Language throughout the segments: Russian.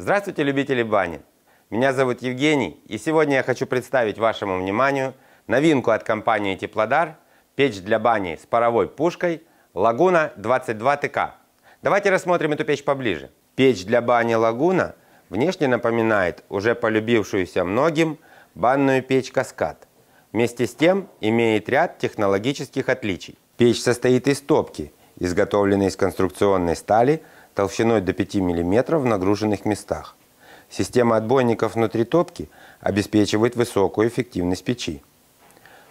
Здравствуйте, любители бани! Меня зовут Евгений, и сегодня я хочу представить вашему вниманию новинку от компании Теплодар – печь для бани с паровой пушкой Лагуна 22ТК. Давайте рассмотрим эту печь поближе. Печь для бани Лагуна внешне напоминает уже полюбившуюся многим банную печь Каскад. Вместе с тем имеет ряд технологических отличий. Печь состоит из топки, изготовленной из конструкционной стали – толщиной до 5 мм в нагруженных местах. Система отбойников внутри топки обеспечивает высокую эффективность печи.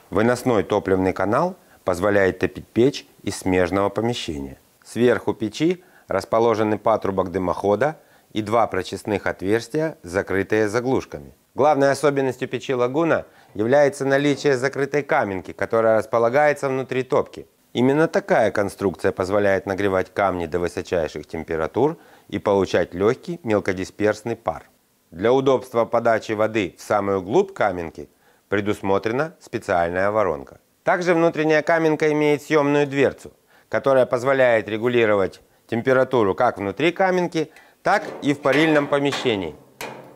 Выносной топливный канал позволяет топить печь из смежного помещения. Сверху печи расположены патрубок дымохода и два прочистных отверстия, закрытые заглушками. Главной особенностью печи «Лагуна» является наличие закрытой каменки, которая располагается внутри топки – Именно такая конструкция позволяет нагревать камни до высочайших температур и получать легкий мелкодисперсный пар. Для удобства подачи воды в самую глубь каменки предусмотрена специальная воронка. Также внутренняя каменка имеет съемную дверцу, которая позволяет регулировать температуру как внутри каменки, так и в парильном помещении,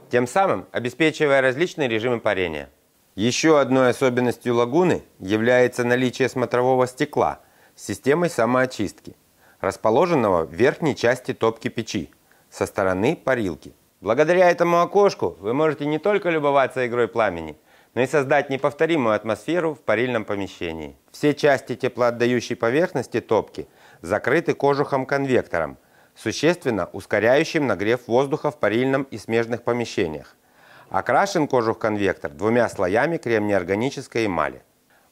тем самым обеспечивая различные режимы парения. Еще одной особенностью лагуны является наличие смотрового стекла с системой самоочистки, расположенного в верхней части топки печи, со стороны парилки. Благодаря этому окошку вы можете не только любоваться игрой пламени, но и создать неповторимую атмосферу в парильном помещении. Все части теплоотдающей поверхности топки закрыты кожухом-конвектором, существенно ускоряющим нагрев воздуха в парильном и смежных помещениях. Окрашен кожух-конвектор двумя слоями кремнеорганической эмали.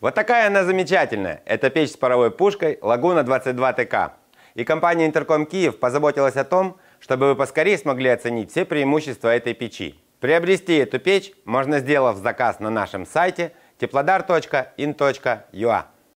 Вот такая она замечательная. Это печь с паровой пушкой «Лагуна 22 ТК». И компания «Интерком Киев» позаботилась о том, чтобы вы поскорее смогли оценить все преимущества этой печи. Приобрести эту печь можно, сделав заказ на нашем сайте теплодар.in.ua.